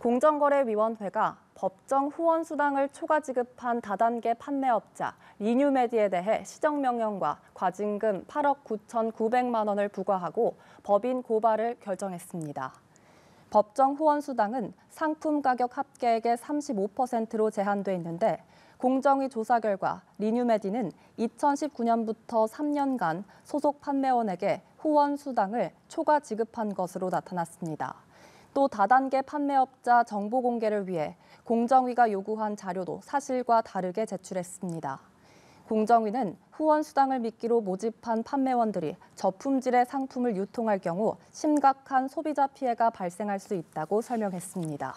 공정거래위원회가 법정 후원 수당을 초과 지급한 다단계 판매업자 리뉴메디에 대해 시정명령과 과징금 8억 9,900만 원을 부과하고 법인 고발을 결정했습니다. 법정 후원 수당은 상품 가격 합계액의 35%로 제한돼 있는데 공정위 조사 결과 리뉴메디는 2019년부터 3년간 소속 판매원에게 후원 수당을 초과 지급한 것으로 나타났습니다. 또 다단계 판매업자 정보 공개를 위해 공정위가 요구한 자료도 사실과 다르게 제출했습니다. 공정위는 후원 수당을 미끼로 모집한 판매원들이 저품질의 상품을 유통할 경우 심각한 소비자 피해가 발생할 수 있다고 설명했습니다.